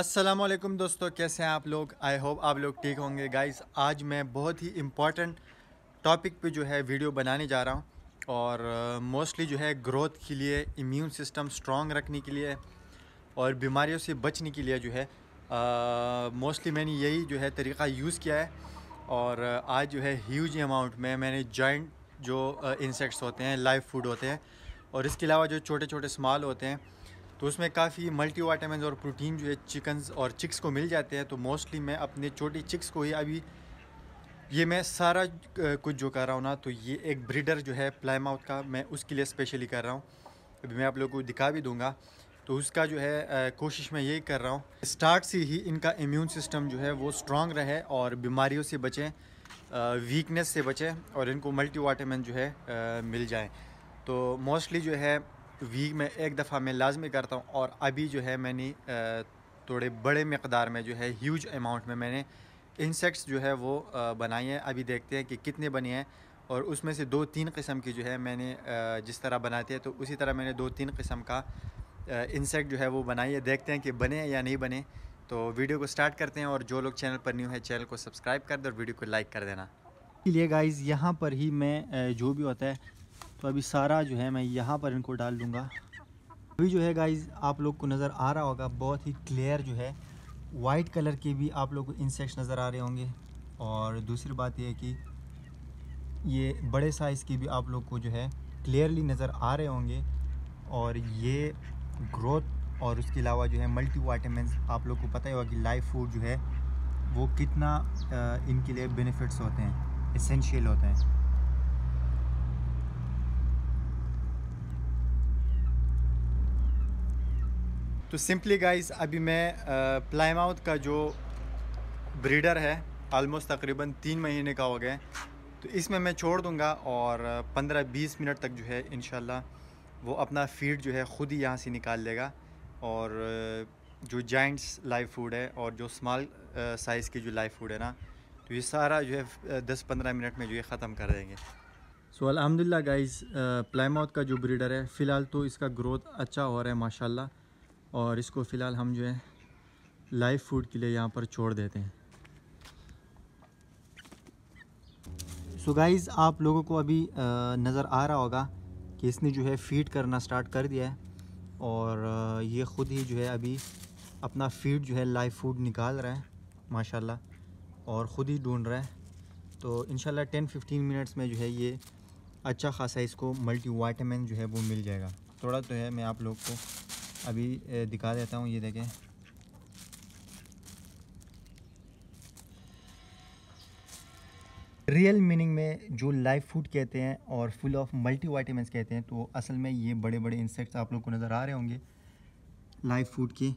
असलम दोस्तों कैसे हैं आप लोग आई होप आप लोग ठीक होंगे गाइस आज मैं बहुत ही इम्पॉर्टेंट टॉपिक पे जो है वीडियो बनाने जा रहा हूँ और मोस्टली uh, जो है ग्रोथ के लिए इम्यून सिस्टम स्ट्रॉन्ग रखने के लिए और बीमारियों से बचने के लिए जो है मोस्टली uh, मैंने यही जो है तरीका यूज़ किया है और uh, आज जो है ह्यूज अमाउंट में मैंने जॉइंट जो इंसेक्ट्स uh, होते हैं लाइव फूड होते हैं और इसके अलावा जो छोटे छोटे स्माल होते हैं तो उसमें काफ़ी मल्टी वाइटामस और प्रोटीन जो है चिकन और चिक्स को मिल जाते हैं तो मोस्टली मैं अपने छोटी चिक्स को ही अभी ये मैं सारा कुछ जो कर रहा हूँ ना तो ये एक ब्रीडर जो है प्लाईमाउथ का मैं उसके लिए स्पेशली कर रहा हूँ अभी मैं आप लोगों को दिखा भी दूँगा तो उसका जो है कोशिश मैं यही कर रहा हूँ स्टार्ट से ही इनका इम्यून सिस्टम जो है वो स्ट्रांग रहे और बीमारियों से बचें वीकनेस से बचें और इनको मल्टी वाइटामिन जो है आ, मिल जाएँ तो मोस्टली जो है वीक में एक दफ़ा मैं लाजमी करता हूँ और अभी जो है मैंने थोड़े बड़े मकदार में जो है ह्यूज अमाउंट में मैंने इंसेक्ट्स जो है वो बनाए हैं अभी देखते हैं कि कितने बने हैं और उसमें से दो तीन किस्म की जो है मैंने जिस तरह बनाते हैं तो उसी तरह मैंने दो तीन किस्म का इंसेक्ट जो है वो बनाई है देखते हैं कि बने या नहीं बने तो वीडियो को स्टार्ट करते हैं और जो लोग चैनल पर न्यू है चैनल को सब्सक्राइब कर दें और वीडियो को लाइक कर देना इसलिए गाइज़ यहाँ पर ही मैं जो भी होता है तो अभी सारा जो है मैं यहाँ पर इनको डाल दूँगा अभी जो है गाइज आप लोग को नज़र आ रहा होगा बहुत ही क्लियर जो है वाइट कलर के भी आप लोग को इंसेक्ट्स नज़र आ रहे होंगे और दूसरी बात यह है कि ये बड़े साइज़ की भी आप लोग को जो है क्लियरली नज़र आ रहे होंगे और ये ग्रोथ और उसके अलावा जो है मल्टी वाइटामस आप लोग को पता ही होगा कि लाइफ फूड जो है वो कितना इनके लिए बेनिफिट्स होते हैं इसेंशियल होते हैं तो सिंपली गाइस अभी मैं प्लाईमाउथ का जो ब्रीडर है आलमोस्ट तकरीबन तीन महीने का हो गया तो इसमें मैं छोड़ दूंगा और 15-20 मिनट तक जो है इन वो अपना फीड जो है ख़ुद ही यहाँ से निकाल लेगा और जो जाइंट्स लाइव फूड है और जो स्मॉल साइज़ की जो लाइव फूड है ना तो ये सारा जो है दस पंद्रह मिनट में जो है ख़त्म कर देंगे सो अलहमदिल्ला गाइज़ प्लाईमाउथ का जो ब्रीडर है फ़िलहाल तो इसका ग्रोथ अच्छा हो रहा है माशाल्लाह और इसको फ़िलहाल हम जो है लाइव फूड के लिए यहाँ पर छोड़ देते हैं सो so गाइज़ आप लोगों को अभी नज़र आ रहा होगा कि इसने जो है फीड करना स्टार्ट कर दिया है और ये ख़ुद ही जो है अभी अपना फीड जो है लाइव फूड निकाल रहा है माशाल्लाह और ख़ुद ही ढूंढ रहा है तो इन टेन फिफ्टीन मिनट्स में जो है ये अच्छा खासा इसको मल्टी वाइटामिन जो है वो मिल जाएगा थोड़ा तो है मैं आप लोग को अभी दिखा देता हूँ ये देखें रियल मीनिंग में जो लाइव फूड कहते हैं और फुल ऑफ मल्टी वाइटामस कहते हैं तो असल में ये बड़े बड़े इंसेक्ट्स आप लोग को नज़र आ रहे होंगे लाइव फूड के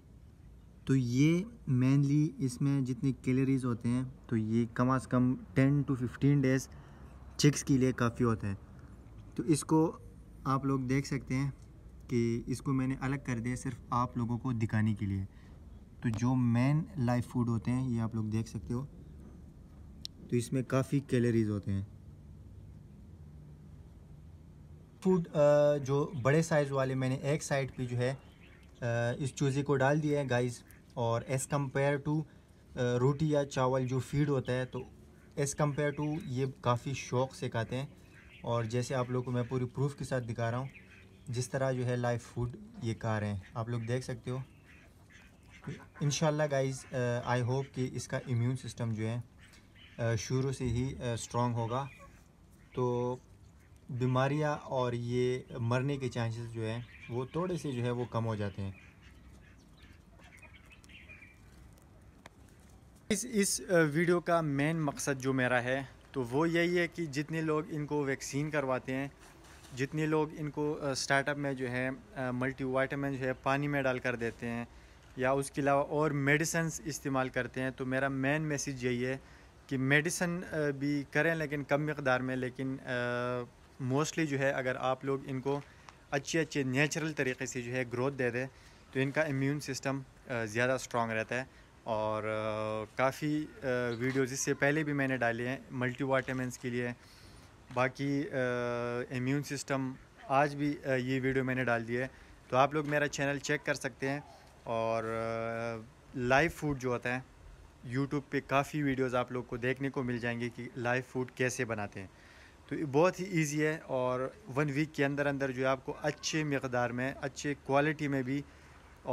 तो ये मेनली इसमें जितनी कैलोरीज होते हैं तो ये कम अज़ कम ten to fifteen days chicks के लिए काफ़ी होते हैं तो इसको आप लोग देख सकते हैं कि इसको मैंने अलग कर दिया सिर्फ आप लोगों को दिखाने के लिए तो जो मेन लाइफ फूड होते हैं ये आप लोग देख सकते हो तो इसमें काफ़ी कैलोरीज होते हैं फूड जो बड़े साइज़ वाले मैंने एक साइड पे जो है इस चूज़े को डाल दिया है गाइस और एज़ कम्पेयर टू रोटी या चावल जो फीड होता है तो एज़ कम्पेयर टू ये काफ़ी शौक़ से खाते हैं और जैसे आप लोग को मैं पूरी प्रूफ के साथ दिखा रहा हूँ जिस तरह जो है लाइफ फूड ये कार रहे हैं आप लोग देख सकते हो इन गाइस आई होप कि इसका इम्यून सिस्टम जो है शुरू से ही स्ट्रॉन्ग होगा तो बीमारियां और ये मरने के चांसेस जो है वो थोड़े से जो है वो कम हो जाते हैं इस इस वीडियो का मेन मकसद जो मेरा है तो वो यही है कि जितने लोग इनको वैक्सीन करवाते हैं जितने लोग इनको स्टार्टअप में जो है मल्टी वाइटामिन जो है पानी में डाल कर देते हैं या उसके अलावा और मेडिसन इस्तेमाल करते हैं तो मेरा मेन मैसेज यही है कि मेडिसन भी करें लेकिन कम मकदार में लेकिन मोस्टली जो है अगर आप लोग इनको अच्छे अच्छे नेचुरल तरीके से जो है ग्रोथ दे दें तो इनका इम्यून सिस्टम ज़्यादा स्ट्रॉन्ग रहता है और काफ़ी वीडियोज़ इससे पहले भी मैंने डाले हैं मल्टी के लिए बाकी इम्यून सिस्टम आज भी ये वीडियो मैंने डाल दी है तो आप लोग मेरा चैनल चेक कर सकते हैं और लाइव फूड जो होता है यूट्यूब पे काफ़ी वीडियोस आप लोग को देखने को मिल जाएंगे कि लाइव फूड कैसे बनाते हैं तो बहुत ही इजी है और वन वीक के अंदर अंदर जो है आपको अच्छे मकदार में अच्छे क्वालिटी में भी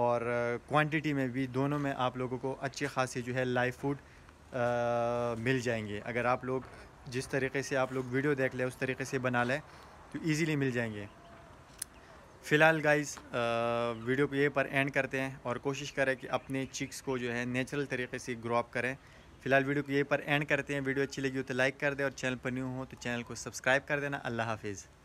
और क्वांटिटी में भी दोनों में आप लोगों को अच्छे खासे जो है लाइव फूड मिल जाएंगे अगर आप लोग जिस तरीके से आप लोग वीडियो देख लें उस तरीके से बना लें तो ईज़िली मिल जाएंगे फ़िलहाल गाइस वीडियो को ये पर एंड करते हैं और कोशिश करें कि अपने चिक्स को जो है नेचुरल तरीके से ग्रो अप करें फ़िलहाल वीडियो को ये पर एंड करते हैं वीडियो अच्छी लगी हो तो लाइक कर दें और चैनल पर न्यू हो तो चैनल को सब्सक्राइब कर देना अल्लाह हाफिज़